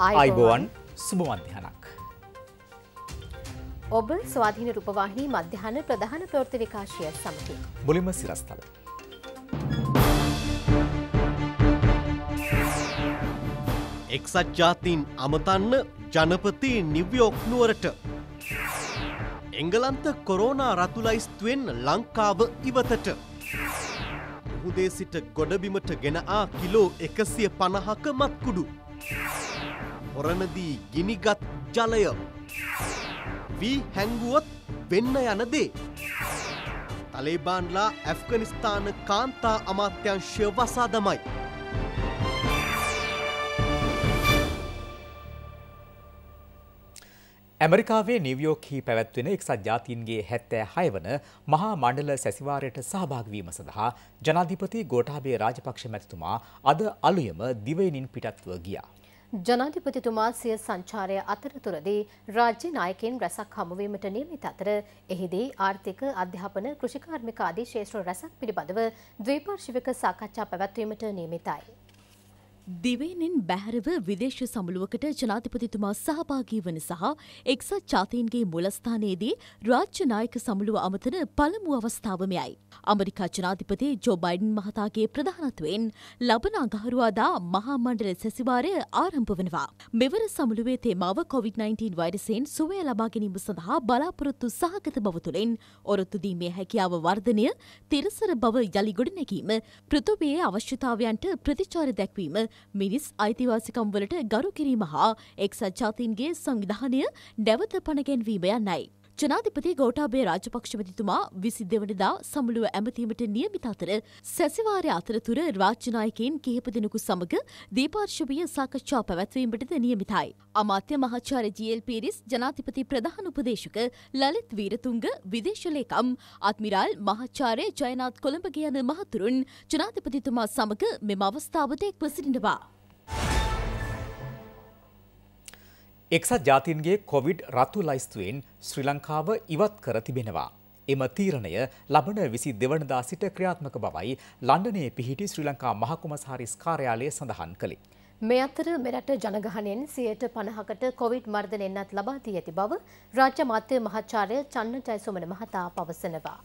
අයිබෝවන් සුභ මධ්‍යහනක්. ඔබ ස්වාධීන රූපවාහිනී මධ්‍යහන ප්‍රධාන ප්‍රවෘත්ති විකාශය සමඟින්. මුලින්ම සිරස්තල. එක්සත් ජාතීන් අමතන්න ජනපති නිව්යෝක් නුවරට. එංගලන්ත කොරෝනා රතුලයිස්තුවෙන් ලංකාව ඉවතට. මුහුදේ සිට ගොඩබිමට ගෙන ආ කිලෝ එකසිය පණහක මත්කුඩු. පොරණදී ගිනිගත් ජලය. වී හැංගුවොත් වෙන්න යන දේ. තලේබාන්ලා ඇෆ්ගනිස්ථාන කාන්තා අමාත්‍යංශය වසා දමයි. ඇමරිකාවේ නිවියෝක්හි පැවැත්වෙන එක්සත් ජාතින්ගේ හැත්තෑ හයවන මහා මණ්ඩල සැසිවාරයට සහභාගවීම සඳහා ජනාධිපති ගෝටාබේ රාජපක්ෂ මැතිතුමා අද අලුයම දිවයිනින් පිටත්ව ගියා. ජනාධිපතිතුමා සිය සංචාරය අතරතුරදී රාජ්‍ය නායකයන් රැසක් හමුවීමට නියමිත අතර එහිදී ආර්ථික අධ්‍යාපන කෘෂිකාර්මික ආදී ශේෂ්ත්‍ර රැසක් පිළිබඳව ද්විපාර්ශ්වික සාකච්ඡා පැවැත්වීමට නියමිතයි. දිවයිනෙන් බැහැරව විදේශ සමුළුවකට ජනාධිපතිතුමා සහභාගී වන සහ එක්සත් ජාතීන්ගේ මුලස්ථානයේදී රාජ්‍ය නායක සමුළුව අමතන පළමු අවස්ථාවමයයි. අමරිකා ජනාධිපති ජෝ බයිඩන් මහතාගේ ප්‍රධානත්වයෙන් ලබන අඟහරුවාදා මහා මණ්ඩල සැසිවාරය ආරම්භ වනවා. මෙවර සමුළුවේ තේමාව කොවිD-19 වෛරසයෙන් සුවය ලබා ගැනීම සඳහා බලාපොරොත්තු සහගත බව තුළින් ඔරොත්තු දීමේ හැකියාව වර්ධනය, තිරසර බව යලි ගොඩනැගීම, පෘථුවියේ අවශ්‍යතාවයන්ට ප්‍රතිචාර දැක්වීම මිනිස් අයිතිවාසිකම් වලට ගරු කිරීම හා එක්සත් ජාතීන්ගේ සංවිධානය නැවත පණගැන්වීම යන්නයි. ජනාධිපති ගෝටාබේ රාජපක්ෂවතිතුමා විසි දෙවනදා සමුළුව ඇමතීමට නියමිත අතර සැසිවාරය අතරතුර රාජ්‍යනායකයින් කිහිප දෙනෙකු සමඟ දීපාර්ශවීය සාකච්ඡා පැවැත්වීමටද නියමිතයි. අමාත්‍ය මහාචාර්ය ජීල් පීරිස් ජනාධිපති ප්‍රධාන උපදේශක ලලිත් වීරතුංග විදේශලේකම් අත්මිරාල් මහාචාර්ය ජයනාත් කොළඹ කියන මහතුරුන් ජනාධිපතිතුමා සමඟ මෙම අවස්ථාවට එක්ව සිටිනවා. එක්සත් ජාතින්ගේ කොවිඩ් රතු ලයිස්තුවෙන් ශ්‍රී ලංකාව ඉවත් කර තිබෙනවා. එම තීරණය ලබන විසි දෙවනදා සිට ක්‍රියාත්මක බවයි ලන්ඩනයේ පිහිටි ශ්‍රී ලංකා මහකුමසාරිස් කාර්යාලය සඳහන් කළේ. මේ අතර මෙරට ජනගහනෙන් සියයට පණහකට කොවිඩ් මර්ධන එන්නත් ලබා දී ඇති බව රාජ්‍ය මාත්‍ය මහාචාර්ය චන්න ජයසුමන මහතා පවසනවා.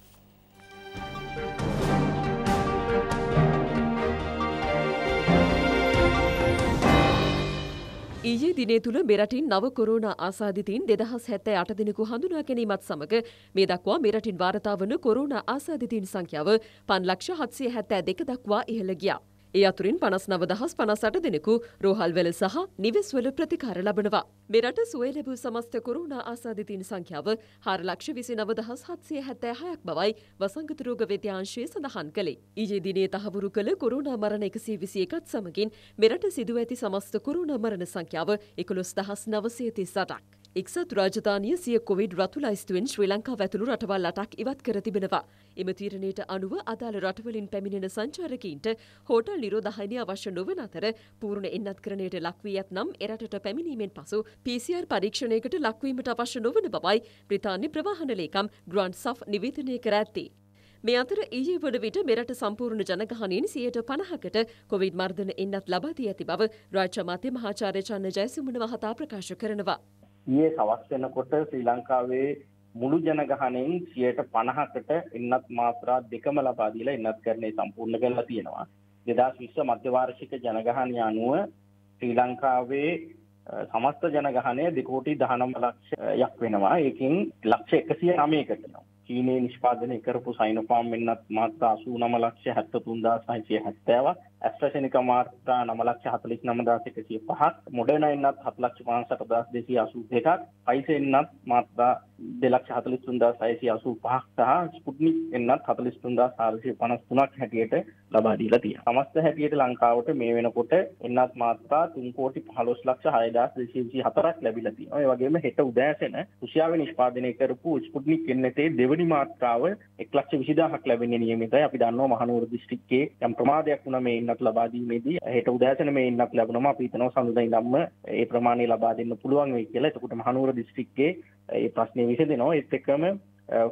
ඊයේ දිනේ තුළ මෙරටින් නව කොරෝනා ආසාධිතීන් දෙදහස් හැත්තෑ අට දෙනෙකු හඳුනා ගැනීමත් සමඟ මේ දක්වා මෙරටින් වාර්තා වන කොරෝනා ආසාධිතීන් සංඛ්‍යාව පන්ලක්ෂ හත්සේ හැත්තෑ දෙක දක්වා ඉහළ ගියා. ඒ අතුරින් පනස් නවදහස් පනසට දෙනෙකු රෝහල්වල සහ නිවෙස්වල ප්‍රතිකාර ලබනවා. මෙරට සුවේ ලැබූ සමස්ත කොරුණ ආසාධිතීන් සංඛ්‍යාව හාරලක්ෂ විසි නවදහස් හත්සය හැතෑහයක් බවයි වසංගතරෝග වෙද්‍යාංශය සඳහන් කළේ. ඊජේ දිනේ තහවුරු කළ කොරුණ මරණ එකසේ විසි එකත් සමගින් මෙරට සිදුව ඇති සමස්ත කොරුණ මරණ සංඛ්‍යාව එකොළොස් දහස් නවසය තිස් අටක්. එක්සත් රාජධානිය සිය කොවිඩ් රතු ලයිස්තුවෙන් ශ්‍රී ලංකා ඇතුළු රටවල් අටක් ඉවත් කර තිබෙනවා. එම තීරණයට අනුව අදාළ රටවලින් පැමිණෙන සංචාරකීන්ට හෝටල් නිරෝධහනය අවශ්‍ය නොවන අතර පූර්ණ එන්නත් කරණයට ලක්වී ඇත්නම් එරටට පැමිණීමෙන් පසු PCR පරීක්ෂණයකට ලක්වීමට අවශ්‍ය නොවන බවයි බ්‍රතාන්‍ය ප්‍රවාහනලේකම් ග්‍රන්් සෆ් නිවේදනය කර ඇත්තේ. මේ අතර ඊයේ වන විට මෙරට සම්පූර්ණ ජනගහනයෙන් සියයට පණහකට කොවිඩ් මර්ධන එන්නත් ලබාදී ඇති බව රාජ්‍ය මාධ්‍ය මහාචාර්ය චන්න ජයසිමුණ මහතා ප්‍රකාශ කරනවා. ඊයේ සවස් වෙනකොට ශ්‍රී ලංකාවේ මුළු ජනගහණයෙන් 50%කට එන්නත් මාත්‍රා දෙකම ලබා දීලා එන්නත් කරන්නේ සම්පූර්ණ කරලා තියෙනවා. 2020 මධ්‍ය වාර්ෂික ජනගහණය අනුව ශ්‍රී ලංකාවේ සමස්ත ජනගහණය 2 කෝටි 19 ලක්ෂයක් වෙනවා. ඒකෙන් ලක්ෂ 109කට. චීනයේ නිෂ්පාදනය කරපු සයිනෝෆාම් වෙන්නත් මාත්‍රා 89 ලක්ෂ 73670ක් ඇස්ට්‍රසනික මාර්තා නමලක්ෂ හතලිස් නමදාසකසිය පහක් මොඩනයින්නත් හත්ලක්ෂ පාන්සටදස් දෙසි අසු දෙකක් පයිසෙන්න්නත් මාත්තා දෙලක්ෂ හතලිස්තුන්දා සයිසි අසු පහක් සහ ස්පුට්නික් එන්නත් හතලිස්තුන්දා සාර්ශය පනස්තුනක් හැටියට ලබාදීලා තිය සමස්ත හැටියට ලංකාවට මේ වෙනකොට එන්නත් මාත්තා තුන්කෝටි පහලොස් ලක්ෂ හයදස් දෙසිසි හතරක් ලැබිලති ඔය වගේම හෙට උදෑසන රුසියාව නිෂ්පාදනය කරපු ස්පුට්නික් එන්නතේ දෙවනි මාත්‍රාව එක් ලක්ෂ විසිදාහක් ලැබෙන නියමිතයි අපි දන්නවා මහනුවර දිස්ත්‍රික්කයේ යම් ප්‍රමාදයක් වුණ මේ ඉන්නත් ලබාදීමේදී හෙට උදෑසන මේ ඉන්නක් ලැබුණම අපි හිතනවා සඳුදා ඉඳන්ම ඒ ප්‍රමාණය ලබා දෙන්න පුළුවන් වෙයි කියලා එතකොට මහනුවර දිස්ත්‍රික්කයේ ඒ ප්‍රශ්නය විසදෙනවා එත් එකම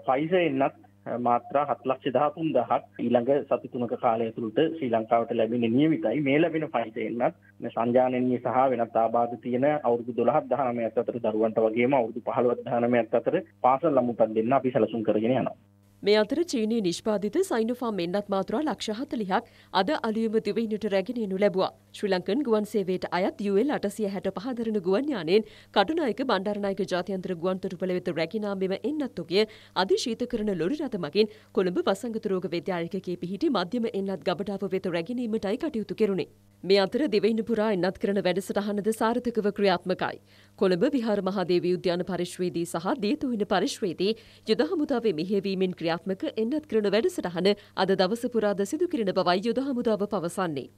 ෆයිස එන්නත් මාත්‍රා හත්ලක්ෂ දහතුන් දහක් ඊළඟ සතිතුනක කාලය තුළට ශ්‍රී ලංකාවට ලැබෙන නියවිතයි මේ ලැබෙන ෆයිස එන්නත් සංජානනය සහ වෙනත් ආබාධ තියෙන අවුදු දොළහත් දහනමයක් අතර දරුවන්ට වගේම අවුදු පහළුවත් දහනමයක් අතර පාසල් ලමුතන් දෙන්න අපි සැලසුම් කරගෙන යනවා මේ අතර චීනයේ නිෂ්පාදිත සයිනොෆාම් එන්නත් මාතෘකා ලක්ෂ 40ක් අද අලුයම දිවයිනට රැගෙන එනු ලැබුවා. ශ්‍රී ලංකන් ගුවන් සේවයට අයත් UL 865 දරන ගුවන් යානයෙන් කටුනායක බණ්ඩාරනායක ජාත්‍යන්තර ගුවන්තොටුපළ වෙත රැගෙන මෙම එන්නත්තුගේ අධිශීත කරන ලොරි රථ මගින් කොළඹ වසංගත රෝග වෛද්‍යාලයකේ පිහිටි මධ්‍යම එන්නත් ගබඩාව වෙත රැගෙනීමටයි කටයුතු කෙරුණේ. මේ අතර දෙවයින පුරා එන්නත් කරන වැඩසටහනද සාර්ථකව ක්‍රියාත්මකයි. කොළඹ විහාර මහදේවී උද්‍යාන පරිශ්වේදී සහ දේතුහින පරිශ්වේදී යුද හමුදාවේ මෙහෙවීමෙන් ක්‍රියා ක්‍රියාත්මක එන්නත් කරන වැඩසටහන අද දවස පුරාද සිදු කිරන බවයි යුද හමුදාව පවසන්නේ.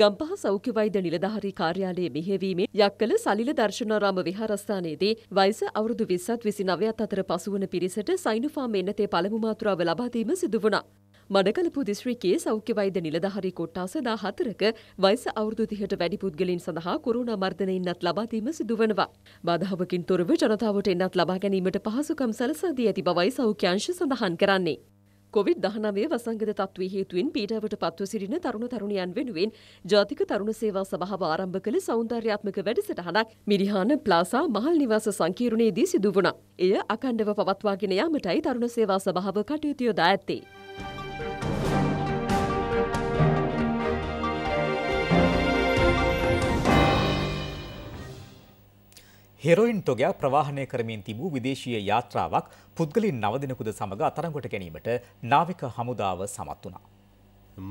ගම්පහ සෞඛ්‍ය වෛද්‍ය නිලධාරී කාර්යාලයේ මෙහෙවීමෙන් යක්කල සලිල දර්ශනාරාම විහාරස්ථානයේදී වයස අවුරුදු 20ත් 29ත් අතර පසුවන පිරිසට සයිනෝෆාම් එන්නතේ පළමු මාත්‍රාව ලබා දීම සිදු වුණා. මඩකල පුදිශ්‍රිකයේ සෞඛ්‍ය වෛද්‍ය නිලධහරි කොට්ටාස දා හතරක වයිස අවුරුදු තිහට වැඩි පුද්ගලින් සඳහා කොරුණා මර්ධනයින්නත් ලබාදීම සිදුවනවා. බාධාවකින් තොරව ජනතාවට එන්නත් ලබා ගැනීමට පහසුකම් සලසාදී ඇති බවයි සෞඛ්‍යංශ සඳහන් කරන්නේ. කොවිD දහනවේ වසංගත තත්ව හේතුවෙන් පීඩාවට පත්ව සිරින තරුණ තරුණයන් වෙනුවෙන් ජාතික තරුණ සේවා සභාව ආරම්භ කළ සෞන්දර්යාත්මක වැඩසටහනක් මිරිහාන ප්ලාසා මහල් නිවාස සංකීර්ණයේදී සිදු වුණා. එය අකණ්ඩව පවත්වාගෙන යාමටයි තරුණ සේවා සභාව කටයුතු යොදා ඇත්තේ. හෙරොයින් තොගයක් ප්‍රවාහනය කරමින් තිබූ විදේශීය යාත්‍රාවක් පුද්ගලින් නවදිනකුද සමඟ අතරංගොට ගැනීමට නාවික හමුදාව සමත් වුණා.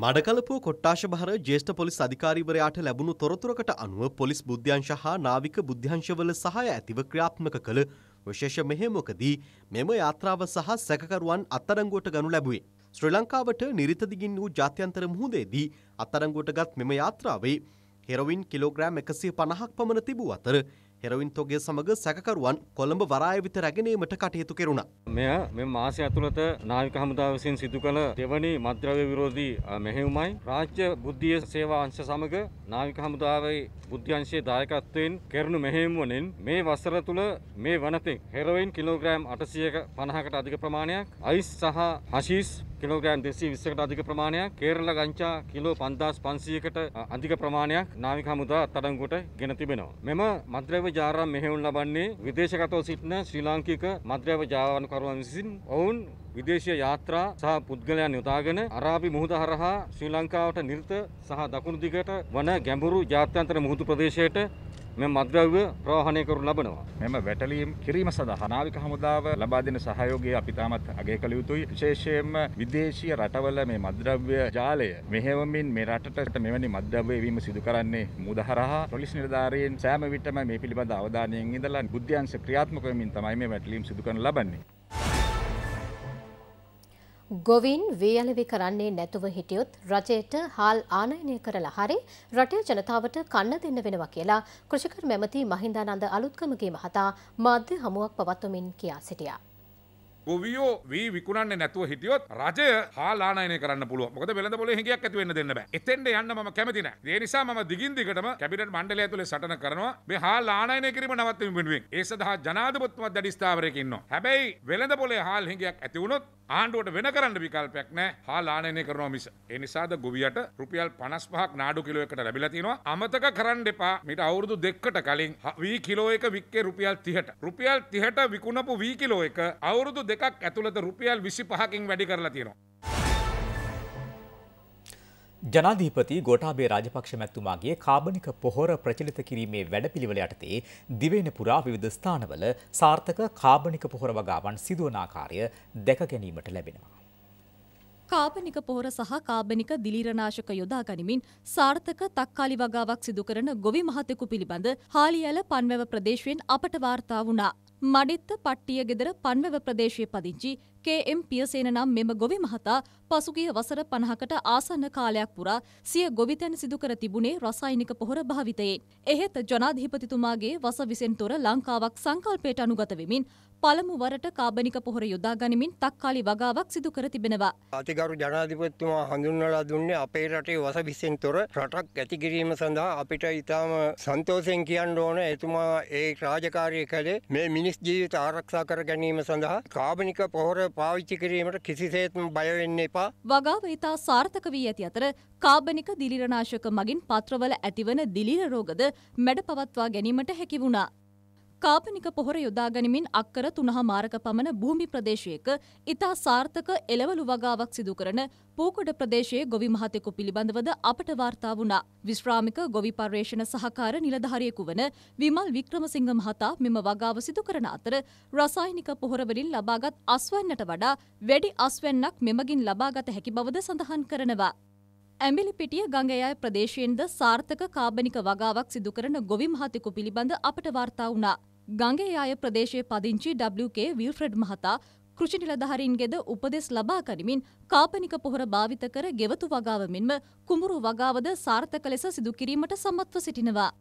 මඩකලපු කොට්ටාශ භාර ජේෂ්ඨ පොලිස් අධිකාරීවරයාට ලැබුණු තොරතුරකට අනුව පොලිස් බුද්ධ්‍යංශ හා නාවික බුද්ධ්‍යංශවල සහාය ඇතිව ක්‍රියාත්මක කළ විශේෂ මෙහෙමකදී මෙම යාත්‍රාව සහ සැකකරුවන් අත්තරංගුවට ගනු ලැබුවේ. ශ්‍රී ලංකාවට නිරිතදිගින් වූ ජාත්‍යන්තර මුහුදේදී අත්තරංගුවට ගත් මෙම යාත්‍රාවේ හෙරොවින් කිලෝග්‍රෑම් එකසිය පණහක් පමණ තිබූ අතර හෙරවින් තොගේ සමඟ සැකකරුවන් කොළඹ වරාය විත රැගෙනීමට කටයුතු කෙරුණ. මෙය මෙ මාසය ඇතුළත නායක හමුදාව විසින් සිදු කළ දෙවනි මද්‍රව්‍ය විරෝධී මෙහෙවුමයි රාජ්‍ය බුද්ධිය සේවා අංශ සමග නායක හමුදාවේ බුද්ධ්‍යංශයේ දායකත්වයෙන් කෙරණු මෙහෙමුවනෙන් මේ වසර තුළ මේ වනතෙක් හෙරොයින් කිලෝග්‍රෑම් 850කට අධික ප්‍රමාණයක් අයිස් සහ හෂීස් කිලෝග්‍රෑම් 220කට අධික ප්‍රමාණයක් කේරළ ගංචා කිලෝ 5500කට අධික ප්‍රමාණයක් නාවික හමුදා අත්අඩංගුවට ගෙන තිබෙනවා. මෙම මද්‍රව්‍ය ජාරම් මෙහෙයුම් ලබන්නේ විදේශගතව සිටින ශ්‍රී ලාංකික මද්‍රව්‍ය ජාවානුකරුවන් විසින් ඔවුන් විදේශීය යාත්‍රා සහ පුද්ගලයන් යොදාගෙන අරාබි මුහුද හරහා ශ්‍රී ලංකාවට නිර්ත සහ දකුණු දිගට වන ගැඹුරු ජාත්‍යන්තර මුහුදු ප්‍රදේශයට මෙම මද්‍රව්‍ය ප්‍රවාහණය කරු ලබනවා. මෙම වැටලීම් කිරීම සඳහා නාවික හමුදාව ලබා දෙන සහයෝගය අපි තාමත් අගය කළ යුතුයි. විශේෂයෙන්ම විදේශීය රටවල මේ මද්‍රව්‍ය ජාලය මෙහෙවමින් මේ රටට මෙවැනි මද්‍රව්‍ය වීම සිදු කරන්නේ මුදහරහා පොලිස් නිලධාරීන් සෑම විටම මේ පිළිබඳ අවධානයෙන් ඉඳලා බුද්ධ්‍යංශ ක්‍රියාත්මක වෙමින් තමයි මේ වැටලීම් සිදු කරන ලබන්නේ. ගොවින් වේයලවි කරන්නේ නැතුව හිටියොත් රජයට හාල් ආනයනය කරලා හරි රටේ ජනතාවට කන්න දෙන්න වෙනවා කියලා කෘෂිකර මැමති මහින්දානන්ද අලුත්කමගේ මහතා මාධ්‍ය හමුවක් පවත්වමින් කියා සිටියා. ගොවියෝ වී විකුණන්නේ නැතුව හිටියොත් රජය හාලානයනය කරන්න පුළුව මොකද වෙළඳ පොලේ හැකියක් ඇති වෙන්න දෙන්න බෑ. එතෙන්ට යන්න මම කැමති නෑ. ඒ නිසා මම දිගින් දිගටම කැබිනට් මණ්ඩලය ඇතුලේ සටන කරනවා මේ හාලානයනය කිරීම නවත්වීම වෙනුවෙන්. ඒ සඳහා ජනාධිපතිතුමත් දැඩි ස්ථාවරයක ඉන්නවා. හැබැයි වෙළඳ පොලේ හාල් හැකියක් ඇති වුණොත් ආණ්ඩුවට වෙන කරන්න විකල්පයක් නෑ හාලානයනය කරනවා මිස. ඒ නිසාද ගොවියට රුපියල් 55ක් නාඩු කිලෝ එකට ලැබිලා තිනවා. අමතක කරන්න එපා. මීට අවුරුදු දෙකකට කලින් වී කිලෝ එක වික්කේ රුපියල් 30ට. රුපියල් 30ට විකුණපු වී කිලෝ එක අවුරුදු දෙකක් ඇතුළත රුපියල් විසි පහකින් වැඩි කරලා තියෙනවා. ජනාධීපති ගොටාබේ රාජපක්ෂ මැත්තුමාගේ කාබනික පොහොර ප්‍රචලිත කිරීමේ වැඩපිළිවෙල යටතේ දිවෙන පුරා විවිධ ස්ථානවල සාර්ථක කාබනික පොහොර වගාවන් සිදුවන ආකාරය දැක ගැනීමට ලැබෙනවා. කාබනික පොහොර සහ කාබනික දිලිරනාශක යොදා ගනිමින් සාර්ථක තක්කාලි වගාවක් සිදු කරන ගොවි මහතෙකු පිළිබඳ හාලිඇල පන්වැව ප්‍රදේශයෙන් අපට වාර්තා වුණා. මඩිත්ත පට්ටිය ගෙදර පන්වව ප්‍රදේශය පදිංචි කේම් පියසේන නම් මෙම ගොවි මහතා පසුගිය වසර පණහකට ආසන්න කාලයක් පුරා සිය ගොවිතැන් සිදුකර තිබුණේ රසායිනික පොහොර භාවිතයෙන්. එහෙත් ජනාධිපතිතුමාගේ වස විසෙන් තොර ලංකාවක් සංකල්පයට අනුගත වෙමින් පළමු වරට කාබනික පොහොර යොදා ගනිමින් තක්කාලි වගාවක් සිදු කර තිබෙනවා. අතිගරු ජනාධිපතිතුමා හඳුන්වලා දුන්නේ අපේ රටේ වස විසෙන් තොර රටක් ඇති කිරීම සඳහා අපිට ඉතාම සන්තෝෂයෙන් කියන්න ඕන එතුමා ඒ රාජකාරය කළේ මේ මිනිස් ජීවිත ආරක්ෂා කර ගැනීම සඳහා කාබනික පොහොර පාවිච්චි කිරීමට කිසිසේත්ම බය වෙන්න එපා. වගාව ඉතා සාර්ථක වී ඇති අතර කාබනික දිලිරනාශක මගින් පත්‍රවල ඇතිවන දිලිර රෝගද මැඩ පවත්වා ගැනීමට හැකි වුණා. කාපනික පොහොර යොදාගනිමින් අක්කර තුනහ මාරක පමණ භූමි ප්‍රදේශයක ඉතා සාර්ථක එළවලු වගාවක් සිදු කරන පූකොඩ ප්‍රදේශයේ ගොවි මහතෙකු පිළිබඳවද අපට වාර්තා වුණා. විශ්‍රාමික ගොවි පර්යේෂණ සහකාර නිලධාරියෙකු වන විමල් වික්‍රමසිංහ මහතා මෙම වගාව සිදු කරන අතර රසායනික පොහොරවලින් ලබාගත් අස්වැන්නට වඩා වැඩි අස්වැන්නක් මෙමගින් ලබාගත හැකි බවද සඳහන් කරනවා. ඇඹිලිපිටිය ගංගයය ප්‍රදේශයෙන්ද සාර්ථක කාබනික වගාවක් සිදුකරන ගොවි මහතෙකු පිළිබඳ අපට වාර්තා වුණා. ගංගයාය ප්‍රදේශයේ පදිංචි WK විල්ෆ්‍රඩ් මහතා කෘෂි නිලධාරීන්ගෙද උපදෙස් ලබා කරමින් කාපනික පොහොර භාවිත කර ගෙවතු වගාව මෙන්ම කුඹුරු වගාවද සාර්ථක ලෙස සිදුකිරීමට සම්මත්ව සිටිනවා.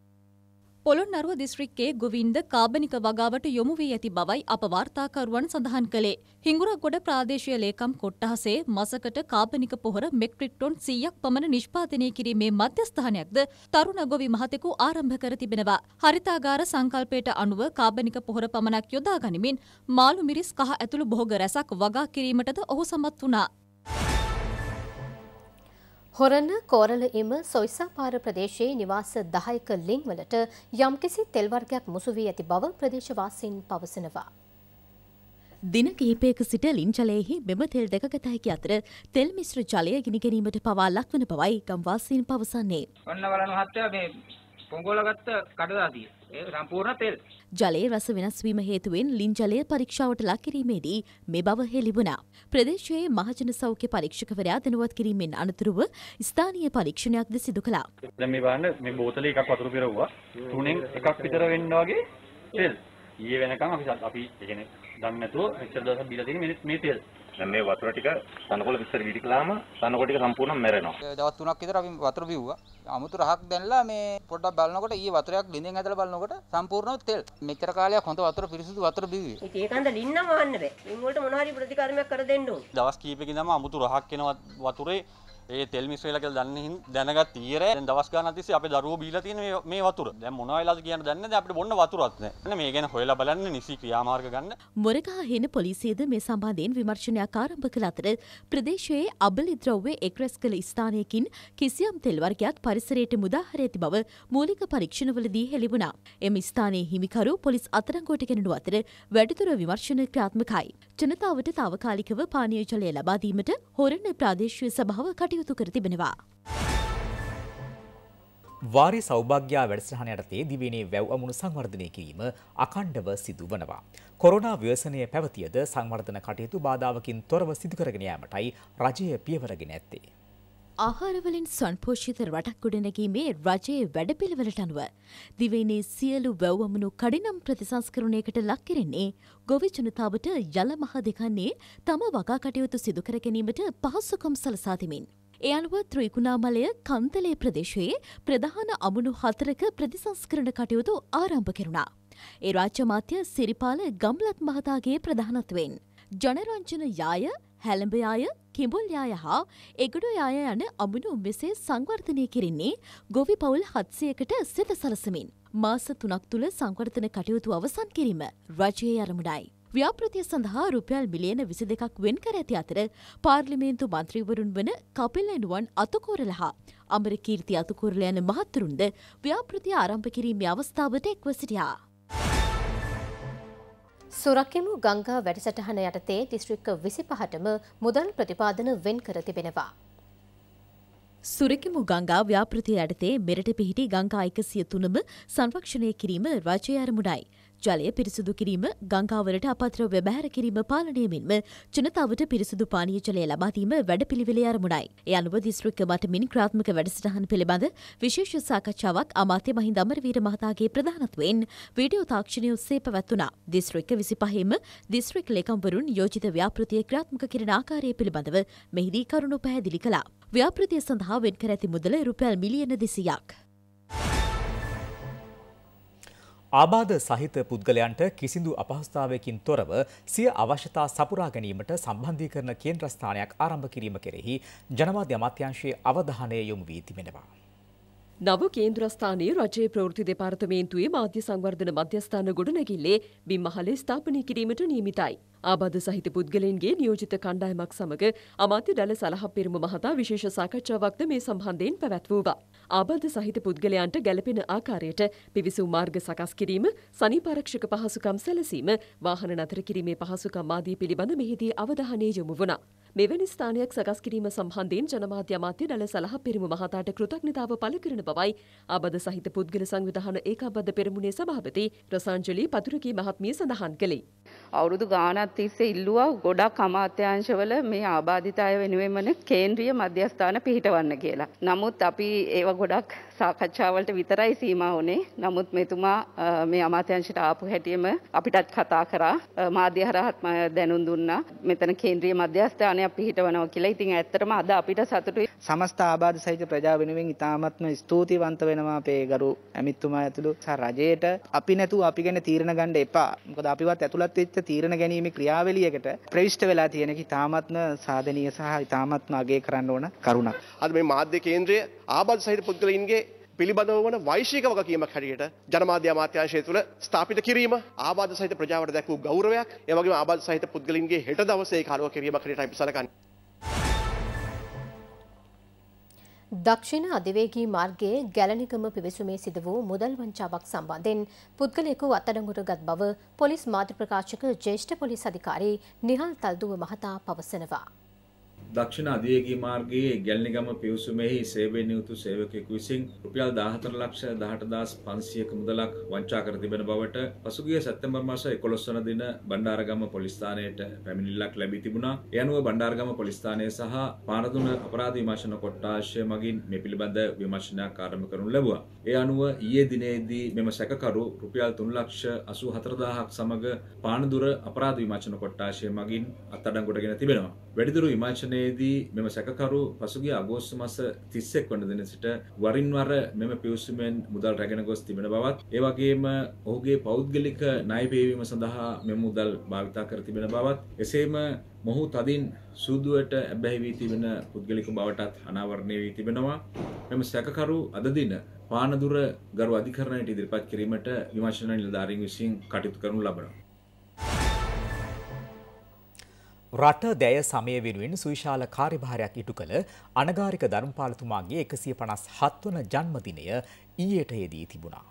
පොළොන්නරුව දිස්ත්‍රික්කේ ගොවින්ද කාබනික වගාවට යොමු වී ඇති බවයි අප වාර්තාකරුවන් සඳහන් කළේ. හිඟුරක්ගොඩ ප්‍රාදේශීය ලේකම් කොට්ටහසේ මසකට කාබනික පොහොර මෙට්‍රික් ටොන් 100ක් පමණ නිෂ්පාදනය කිරීමේ මධ්‍යස්ථානයක්ද තරුණ ගොවි මහතෙකු ආරම්භ කර තිබෙනවා. හරිතාගාර සංකල්පයට අනුව කාබනික පොහොර පමණක් යොදා ගනිමින් මාළු මිරිස් කහ ඇතුළු බොහෝග රැසක් වගා කිරීමටද ඔහු සමත් වුණා. හොරණ කෝරල එම සොයිසාපාර ප්‍රදේශයේ නිවාස 10ක ලිංවලට යම්කිසි තෙල් වර්ගයක් මුසු වී ඇති බව ප්‍රදේශවාසීන් පවසනවා. දින කිහිපයක සිට ලින්ජලයෙහි මෙම තෙල් දෙකගතයකි අතර තෙල් මිශ්‍ර ජලය ගිනි ගැනීමට පවා ලක්වන බවයි ගම්වාසීන් පවසන්නේ. ඔන්න බලන මහත්තයා මේ පොංගෝලගත්ත කඩදාසිය. ඒ සම්පූර්ණ තෙල්. ජලයේ රස වෙනස් වීම හේතුවෙන් ලින් ජලය පරීක්ෂාවට ලක් කිරීමේදී මේ බව හෙළිවුණා. ප්‍රදේශයේ මහජන සෞඛ්‍ය පරීක්ෂකවරයා දැනුවත් කිරීමෙන් අනතුරුව ස්ථානීය පරීක්ෂණයක්ද සිදු කළා. දැන් මේ බලන්න මේ බෝතලේ එකක් වතුර පිරවුවා. තුනෙන් එකක් විතර වෙන්න වගේ තෙල්. ඊයේ වෙනකන් අපි අපි ඒ කියන්නේ දන්නේ නැතුව මෙච්චර දවසක් බීලා තියෙන මේ තෙල්. දැන් මේ වතුර ටික තනකොළ විස්තර ගිරිකලාම තනකොළ ටික සම්පූර්ණයෙන් මැරෙනවා. දවස් 3ක් විතර අපි වතුර බිව්වා. අමුතු රහක් දැන්ලා මේ පොඩ්ඩක් බලනකොට ඊයේ වතුරයක් ලින්දෙන් ඇදලා බලනකොට සම්පූර්ණව තෙල්. මෙච්චර කාලයක් හොඳ වතුර පිරිසිදු වතුර බිව්වේ. ඉතින් ඒකන්ද ලින්නම වහන්න බෑ. ලින් වලට මොනවා හරි ප්‍රතිකාරයක් කර දෙන්න ඕනේ. දවස් කීපකින් තමයි අමුතු රහක් එන වතුරේ ඒ තෙල් මිශ්‍රයලා කියලා දන්න දැනගත් ඊයේ දැන් දවස් ගානක් තිස්සේ අපේ දරුවෝ බීලා තියෙන මේ මේ වතුර. දැන් මොනවා වෙලාද කියන දන්නේ දැන් අපිට බොන්න වතුරක් නැහැ. නේ මේ ගැන හොයලා බලන්න නිසි ක්‍රියාමාර්ග ගන්න. මොරගහ හේන පොලිසියද මේ සම්බන්ධයෙන් විමර්ශනයක් ආරම්භ කළ අතර ප්‍රදේශයේ අබලි ද්‍රව්‍ය එක්රැස් කළ ස්ථානයකින් කිසියම් තෙල් වර්ගයක් පරිසරයට මුදා හර ඇති බව මූලික පරීක්ෂණවලදී හෙළිවුණා. එම ස්ථානයේ හිමිකරු පොලිස් අත්අඩංගුවට ගෙනඩු අතර වැඩිදුර විමර්ශන ක්‍රියාත්මකයි. ජනතාවට తాවකාලිකව පානීය ජලය ලබා දීමට හොරණ ප්‍රාදේශීය සභාව කට කටයුතු කර තිබෙනවා. වාරි සෞභාග්‍යා වැඩසටහන යටතේ දිවයිනේ වැව් අමුණු සංවර්ධනය කිරීම අකණ්ඩව සිදු වනවා. කොරෝනා ව්‍යසනය පැවතියද සංවර්ධන කටයුතු බාධාවකින් තොරව සිදු කරගෙන යාමටයි රජය පියවරගෙන ඇත්තේ. ආහාරවලින් සංපෝෂිත රටක් ගොඩනැගීමේ රජයේ වැඩපිළිවෙලට අනුව දිවයිනේ සියලු වැව් අමුණු කඩිනම් ප්‍රතිසංස්කරණයකට ලක් කෙරෙන්නේ ගොවි ජනතාවට යල මහ දෙකන්නේ තම වගා කටයුතු සිදු කර ගැනීමට පහසුකම් සලසා දෙමින් ඒ අනුව ත්‍රීකුණාමලය කන්තලේ ප්‍රදේශයේ ප්‍රධාන අමුණු හතරක ප්‍රතිසංස්කරණ කටයුතු ආරම්භ කෙරුණා. ඒ රාජ්‍යමාත්‍ය සිරිපාල ගම්ලත් මහතාගේ ප්‍රධානත්වෙන්. ජනරංජන යාය හැළඹ යාය කිඹුල් යාය හා එගඩු යාය යන අමුණු මෙසේ සංවර්ධනය කිරින්නේ ගොවි පවුල් හත්සයකට සිත සලසමින්. මාස තුනක් තුළ සංවර්ධන කටයුතු අවසන් කිරීම රජයේ අරමුණයි. ව්‍යාපෘතිය සඳහා රුපියල් මිලියන විසි දෙකක් වෙන් කර ඇති අතර පාර්ලිමේන්තු මන්ත්‍රීවරුන් වන කපිල් ඇනුවන් අතකෝරල හා අමර කීර්ති අතුකෝරල යන මහත්තුරුන්ද ව්‍යාපෘතිය ආරම්භ කිරීමේ අවස්ථාවට එක්ව සිටියා. සුරක්කෙමු ගංගා වැඩසටහන යටතේ දිස්ත්‍රික්ක විසි පහටම මුදල් ප්‍රතිපාදන වෙන් කර තිබෙනවා. සුරකිමු ගංගා ව්‍යාපෘතිය යටතේ මෙරට පිහිටි ගංකා එකසිය තුනම සංරක්ෂණය කිරීම රාජය අරමුණයි. ජලය පිරිසිදු කිරීම ගංකාවලට අපත්‍රව බැහැර කිරීම පාලනයමින්ම ජනතාවට පිරිසිදු පානය ජලය ලබාදීම වැඩපිළිවෙල අරමුණයි. ඒ අනුව දිස්ත්‍රික්ක මටමින් ක්‍රාත්මක වැඩසටහන් පිළිබඳ විශේෂ සාකච්ඡාවක් අමාත්‍ය මහින්ද අමරවීර මහතාගේ ප්‍රධානත්වයෙන් වීඩියෝ තාක්ෂණය ඔස්සේ පැවැත්වුණා. දිස්ත්‍රික්ක 25ම දිස්ත්‍රික් ලේකම්වරුන් යෝජිත ව්‍යාපෘතිය ක්‍රාත්මක කිරීම ආකාරය පිළිබඳව මෙහිදී කරුණු පැහැදිලි කළා. ව්‍යාපෘතිය සඳහා වෙන් කර ඇති මුදල රුපියල් මිලියන 200ක්. ආබාධ සහිත පුද්ගලයන්ට කිසිදු අපහසුතාවයකින් තොරව සිය අවශ්‍යතා සපුරා ගැනීමට සම්බන්ධීකරණ කේන්ද්‍රස්ථානයක් ආරම්භ කිරීම කෙරෙහි ජනමාධ්‍ය අමාත්‍යංශයේ අවධානය යොමු වී තිබෙනවා. නව කේන්ද්‍රස්ථානයේ රජයේ ප්‍රවෘත්ති දෙපාර්තමේන්තුවේ මාධ්‍ය සංවර්ධන මධ්‍යස්ථාන ගොඩනැගිල්ලේ බිම්මහලේ ස්ථාපනය කිරීමට නියමිතයි. ආබාධ සහිත පුද්ගලයන්ගේ නියෝජිත කණ්ඩායමක් සමග අමාත්‍ය ඩල සලහ පෙරම මහතා විශේෂ සාකච්ඡාවක්ද මේ සම්බන්ධයෙන් පැවැත්වූවා. ආබාධ සහිත පුද්ගලයන්ට ගැළපෙන ආකාරයට පිවිසූ මාර්ග සකස් කිරීම, සනීපාරක්ෂක පහසුකම් සැලසීම, වාහන නතර කිරීමේ පහසුකම් ආදී පිළිබඳ මෙහිදී අවධානය යොමු වුණා. මෙවැනි ස්ථානයක් සකස් කිරීම සම්බන්ධයෙන් ජනමාධ්‍ය අමාත්‍ය ඩල සලහ පෙරමු මහතාට කෘතඥතාව පළ කරන බවයි ආබද සහිත පුද්ගල සංවිධාන ඒකාබද්ධ පෙරමුණේ සභාපති රසාංජලි පතුරකී මහත්මිය සඳහන් කළේ. අවුරුදු ගානක් තිස්සේ ඉල්ලුවා ගොඩක් අමාත්‍යාංශවල මේ ආබාධිත අය වෙනුවෙන්ම කේන්ද්‍රීය මධ්‍යස්ථාන පිහිටවන්න කියලා. නමුත් අපි ඒව ගොඩක් සාකච්ඡාවලට විතරයි සීමා වුණේ. නමුත් මෙතුමා මේ අමාත්‍යංශයට ආපු හැටියෙම අපිටත් කතා කරා. මාධ්‍ය හරහත් දැනුම් දුන්නා. මෙතන කේන්ද්‍රීය මධ්‍යස්ථානය ස්ථානයක් පිහිටවනවා කියලා ඉතින් ඇත්තටම අද අපිට සතුටුයි. සමස්ත ආබාධ සහිත ප්‍රජාව වෙනුවෙන් ඉතාමත්ම ස්තුතිවන්ත වෙනවා අපේ ගරු ඇමිත්තුමා ඇතුළු රජයට අපි නැතුව අපි ගැන තීරණ ගන්න එපා. මොකද අපිවත් ඇතුළත් වෙච්ච තීරණ ගැනීමේ ක්‍රියාවලියකට ප්‍රවිෂ්ඨ වෙලා තියෙන එක ඉතාමත්ම සාධනීය සහ ඉතාමත්ම අගය කරන්න ඕන කරුණක්. අද මේ මාධ්‍ය කේන්ද්‍රය ආබාධ සහිත පුද්ගලයින්ගේ පිළිබඳව වන වෛශික වගකීමක් හැටියට ජනමාධ්‍ය අමාත්‍යාංශය තුළ ස්ථාපිත කිරීම ආබාධ සහිත ප්‍රජාවට දැක්වූ ගෞරවයක් ඒ වගේම ආබාධ සහිත පුද්ගලින්ගේ හෙට දවසේ කාලව කිරීමක් හැටියට අපි සලකන්නේ. දක්ෂිණ අධිවේගී මාර්ගයේ ගැලනිකම පිවිසුමේ සිදු වූ මුදල් වංචාවක් සම්බන්ධයෙන් පුද්ගලයෙකු අත්අඩංගුවට ගත් බව පොලිස් මාධ්‍ය ප්‍රකාශක ජ්‍යෙෂ්ඨ පොලිස් අධිකාරී නිහල් තල්දුව මහතා පවසනවා. දක්ෂිණ අධියගී මාර්ගයේ ගැල්නිගම පිවිසුමෙහි සේවයෙන් යුතු සේවකයෙකු විසින් රුපියල් 14 ලක්ෂ 18500ක මුදලක් වංචා කර තිබෙන බවට පසුගිය සැප්තැම්බර් මාස 11 වන දින බණ්ඩාරගම පොලිස් ස්ථානයට පැමිණිල්ලක් ලැබී තිබුණා. ඒ අනුව බණ්ඩාරගම පොලිස් ස්ථානය සහ පානදුන අපරාධ විමර්ශන කොට්ටාශය මගින් මේ පිළිබඳ විමර්ශනයක් ආරම්භ කරනු ලැබුවා. ඒ අනුව ඊයේ දිනේදී මෙම සැකකරු රුපියල් 3 ලක්ෂ 84000ක් සමග පානදුර අපරාධ විමර්ශන කොට්ටාශය මගින් අත්අඩංගුවට ගෙන තිබෙනවා. වැඩිදුර විමර්ශන පර්යේෂණයේදී මෙම සැකකරු පසුගිය අගෝස්තු මස 31 වන දින සිට වරින් වර මෙම පිවිසුමෙන් මුදල් රැගෙන ගොස් තිබෙන බවත් ඒ වගේම ඔහුගේ පෞද්ගලික ණය බේවීම සඳහා මෙම මුදල් භාවිත කර තිබෙන බවත් එසේම මොහු තදින් සූදුවට ඇබැහි වී තිබෙන පුද්ගලික බවටත් අනාවරණය වී තිබෙනවා මෙම සැකකරු අද දින පානදුර ගරු අධිකරණයට ඉදිරිපත් කිරීමට විමර්ශන නිලධාරීන් විසින් කටයුතු කරනු ලබනවා රට දැය සමය වෙනුවෙන් සුවිශාල කාර්යභාරයක් ඉටු කළ අනගාරික ධර්මපාලතුමාගේ එකසිය පනස් හත්වන ජන්මදිනය ඊයට යෙදී තිබුණා.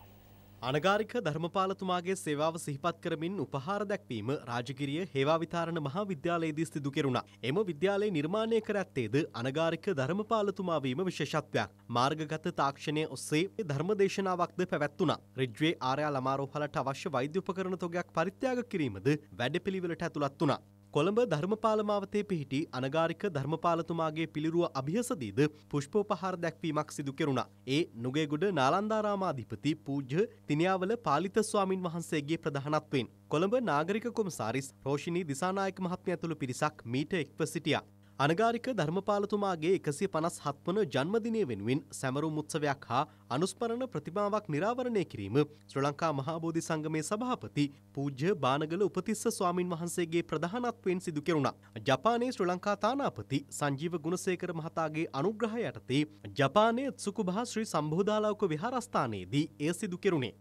අනගාරික ධර්මපාලතුමාගේ සේවාව සිහිපත් කරමින් උපහාර දැක්වීම රාජගිරිය හේවාවිතාරණ මහා විද්‍යාලයේදී සිදු කෙරුණා. එම විද්‍යාලය නිර්මාණය කර ඇත්තේද අනගාරික ධර්මපාලතුමා වීම විශේෂත්වයක්. මාර්ගගත තාක්ෂණය ඔස්සේ ධර්මදේශනාවක්ද පැවැත්වුණා. රිජ්වේ ආර්යා ළමා රෝහලට අවශ්‍ය වෛද්‍ය උපකරණ තොගයක් පරිත්‍යාග කිරීමද වැඩපිළිවෙලට ඇතුළත් වුණා. කොළඹ ධර්මපාලමාවතේ පිහිටි අනගාරික ධර්මපාලතුමාගේ පිළිරුව අභියසදීද පුෂ්පෝපහාර දැක්වීමක් සිදු කෙරුණා. ඒ නුගේගුඩ නාලන්දාරාමාධිපති පූජ්‍ය තිනියාවල පාලිත ස්වාමින් වහන්සේගේ ප්‍රධානත්වයෙන් කොළඹ නාගරික කොමසාරිස් රෝෂිනී දිසානායක මහත්මිය ඇතුළු පිරිසක් මීට එක්ව සිටියා. අනගාරික ධර්මපාලතුමාගේ එකසිය පනස් හත්වන ජන්මදිනය වෙනුවෙන් සැමරුම් උත්සවයක් හා අනුස්මරණ ප්‍රතිභාවක් නිරාවරණය කිරීම ශ්‍ර ලංකා මහාබෝධි සංගමේ සභාපති පූජ්‍ය බානගල උපතිස්ස ස්වාමින් වහන්සේගේ ප්‍රධානත්වයෙන් සිදු කෙරුණා. ජපානයේ ශ්‍ර ලංකා තානාපති සංජීව ගුණසේකර මහතාගේ අනුග්‍රහය යටතේ ජපානයේ ත්සුකුබා ශ්‍රී සම්බෝධාලාවක විහාරස්ථානයේදී එය සිදු කෙරුණේ.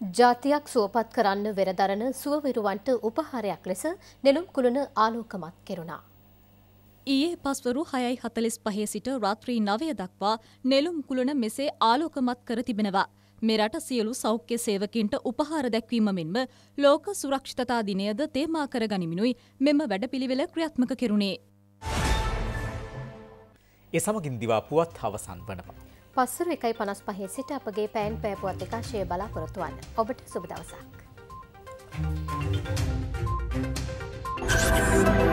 ජාතියක් සුවපත් කරන්න වෙරදරන සුවවිරුවන්ට උපහාරයක් ලෙස නෙළුම් කුළුණ ආලෝකමත් කෙරුණා. ඊයේ පස්වරු හයයි හතලිස් පහේ සිට රාත්‍රී නවය දක්වා නෙළුම් කුළුණ මෙසේ ආලෝකමත් කර තිබෙනවා. මෙරට සියලු සෞඛ්‍ය සේවකින්ට උපහාර දැක්වීම මෙන්ම ලෝක සුරක්ෂිතතා දිනයද තේමා කර ගනිමිනුයි මෙම වැඩපිළිවෙල ක්‍රියාත්මක කෙරුණේ. ඒ සමගින් දිවා පුවත් අවසන් වනවා. පස්සරු එකයි පනස් පහේ සිට අපගේ පැන් පෑපුවත් එකශය බලාපොරොතුවන්න ඔබට සුබදවසක්. Thank you.